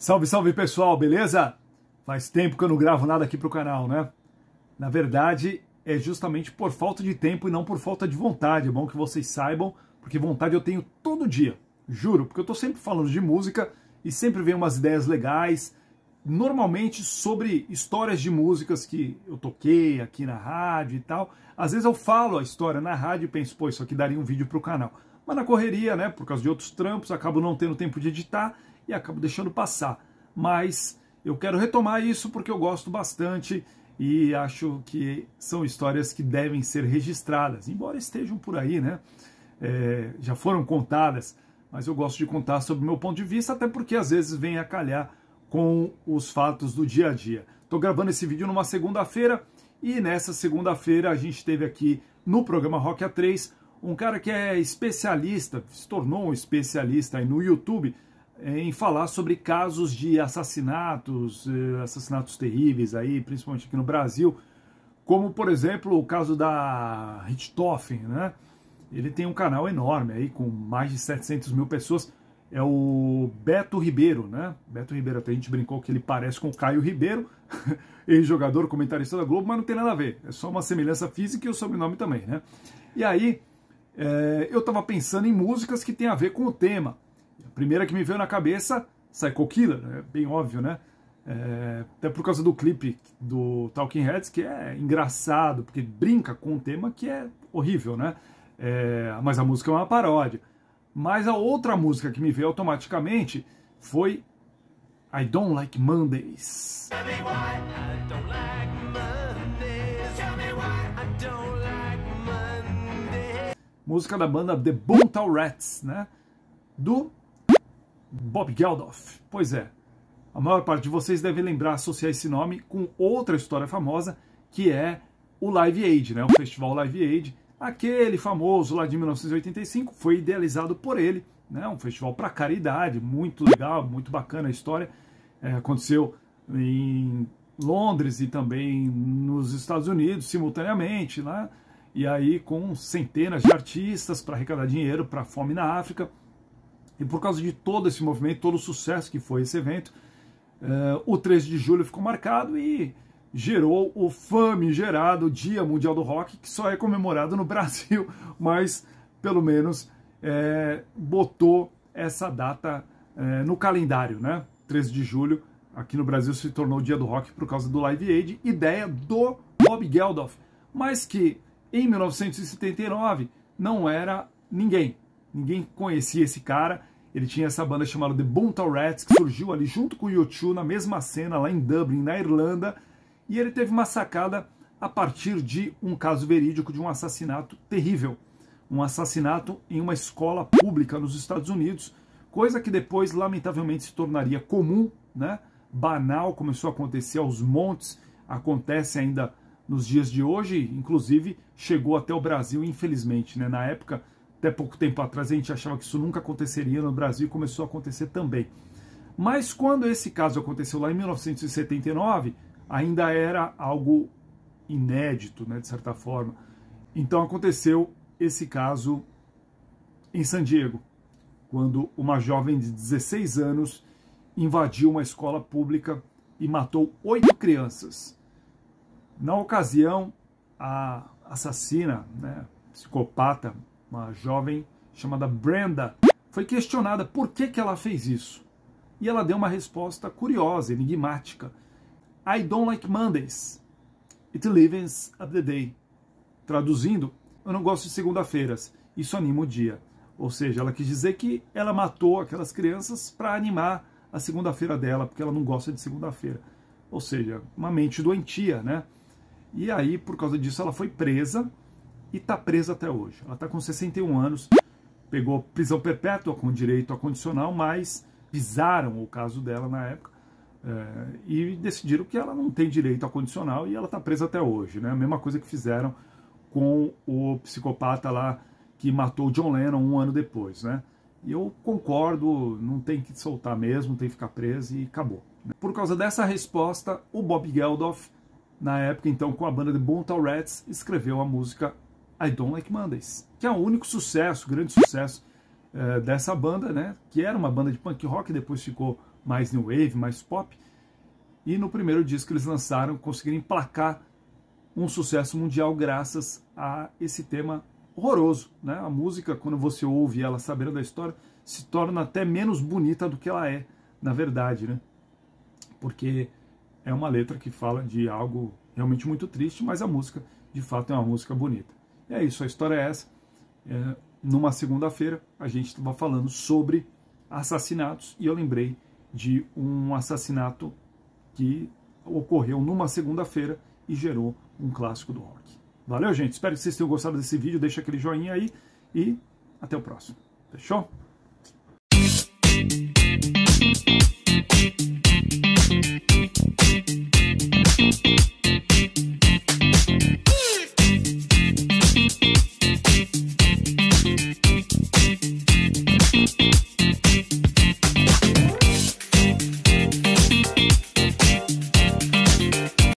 Salve, salve pessoal, beleza? Faz tempo que eu não gravo nada aqui pro canal, né? Na verdade, é justamente por falta de tempo e não por falta de vontade. É bom que vocês saibam, porque vontade eu tenho todo dia, juro, porque eu tô sempre falando de música e sempre vem umas ideias legais, normalmente sobre histórias de músicas que eu toquei aqui na rádio e tal. Às vezes eu falo a história na rádio e penso, pô, isso aqui daria um vídeo pro canal. Mas na correria, né, por causa de outros trampos, acabo não tendo tempo de editar e acabo deixando passar. Mas eu quero retomar isso porque eu gosto bastante e acho que são histórias que devem ser registradas, embora estejam por aí, né? É, já foram contadas, mas eu gosto de contar sobre o meu ponto de vista, até porque às vezes vem a calhar com os fatos do dia a dia. Estou gravando esse vídeo numa segunda-feira e nessa segunda-feira a gente teve aqui no programa Rock A3 um cara que é especialista, se tornou um especialista aí no YouTube em falar sobre casos de assassinatos, eh, assassinatos terríveis aí, principalmente aqui no Brasil, como por exemplo o caso da Richthofen, né? Ele tem um canal enorme aí com mais de 700 mil pessoas. É o Beto Ribeiro, né? Beto Ribeiro, até a gente brincou que ele parece com o Caio Ribeiro, ex-jogador, comentarista da Globo, mas não tem nada a ver. É só uma semelhança física e o sobrenome também, né? E aí, é, eu estava pensando em músicas que tem a ver com o tema. Primeira que me veio na cabeça, Psycho Killer, é bem óbvio, né? É, até por causa do clipe do Talking Heads, que é engraçado, porque brinca com um tema que é horrível, né? É, mas a música é uma paródia. Mas a outra música que me veio automaticamente foi I Don't Like Mondays. Música da banda The Boomtown Rats, né? Do Bob Geldof. Pois é, a maior parte de vocês deve lembrar, associar esse nome com outra história famosa, que é o Live Aid, né? o Festival Live Aid, aquele famoso lá de 1985, foi idealizado por ele, né? um festival para caridade, muito legal, muito bacana a história, é, aconteceu em Londres e também nos Estados Unidos, simultaneamente, lá, né? e aí com centenas de artistas para arrecadar dinheiro para a fome na África, e por causa de todo esse movimento, todo o sucesso que foi esse evento, uh, o 13 de julho ficou marcado e gerou o famigerado Dia Mundial do Rock, que só é comemorado no Brasil, mas pelo menos é, botou essa data é, no calendário, né? 13 de julho, aqui no Brasil se tornou o Dia do Rock por causa do Live Aid, ideia do Bob Geldof, mas que em 1979 não era ninguém. Ninguém conhecia esse cara ele tinha essa banda chamada The Buntal Rats, que surgiu ali junto com o YouTube na mesma cena lá em Dublin, na Irlanda, e ele teve uma sacada a partir de um caso verídico de um assassinato terrível. Um assassinato em uma escola pública nos Estados Unidos, coisa que depois, lamentavelmente, se tornaria comum, né? banal, começou a acontecer aos montes, acontece ainda nos dias de hoje, inclusive chegou até o Brasil, infelizmente. Né? Na época, até pouco tempo atrás a gente achava que isso nunca aconteceria no Brasil e começou a acontecer também. Mas quando esse caso aconteceu lá em 1979, ainda era algo inédito, né, de certa forma. Então aconteceu esse caso em San Diego, quando uma jovem de 16 anos invadiu uma escola pública e matou oito crianças. Na ocasião, a assassina, né, psicopata, uma jovem chamada Brenda, foi questionada por que, que ela fez isso. E ela deu uma resposta curiosa, enigmática. I don't like Mondays. It livens up the day. Traduzindo, eu não gosto de segunda-feiras. Isso anima o dia. Ou seja, ela quis dizer que ela matou aquelas crianças para animar a segunda-feira dela, porque ela não gosta de segunda-feira. Ou seja, uma mente doentia, né? E aí, por causa disso, ela foi presa e está presa até hoje. Ela está com 61 anos, pegou prisão perpétua com direito a condicional, mas visaram o caso dela na época é, e decidiram que ela não tem direito a condicional e ela está presa até hoje. Né? A mesma coisa que fizeram com o psicopata lá que matou John Lennon um ano depois. Né? E eu concordo, não tem que soltar mesmo, tem que ficar preso e acabou. Né? Por causa dessa resposta, o Bob Geldof, na época então com a banda The Bontal Rats, escreveu a música I Don't Like é Mondays, que é o único sucesso, grande sucesso é, dessa banda, né? Que era uma banda de punk rock, depois ficou mais new wave, mais pop. E no primeiro disco que eles lançaram, conseguiram emplacar um sucesso mundial graças a esse tema horroroso, né? A música, quando você ouve ela sabendo da história, se torna até menos bonita do que ela é, na verdade, né? Porque é uma letra que fala de algo realmente muito triste, mas a música, de fato, é uma música bonita. E é isso, a história é essa. É, numa segunda-feira, a gente estava falando sobre assassinatos e eu lembrei de um assassinato que ocorreu numa segunda-feira e gerou um clássico do rock. Valeu, gente. Espero que vocês tenham gostado desse vídeo. Deixa aquele joinha aí e até o próximo. Fechou?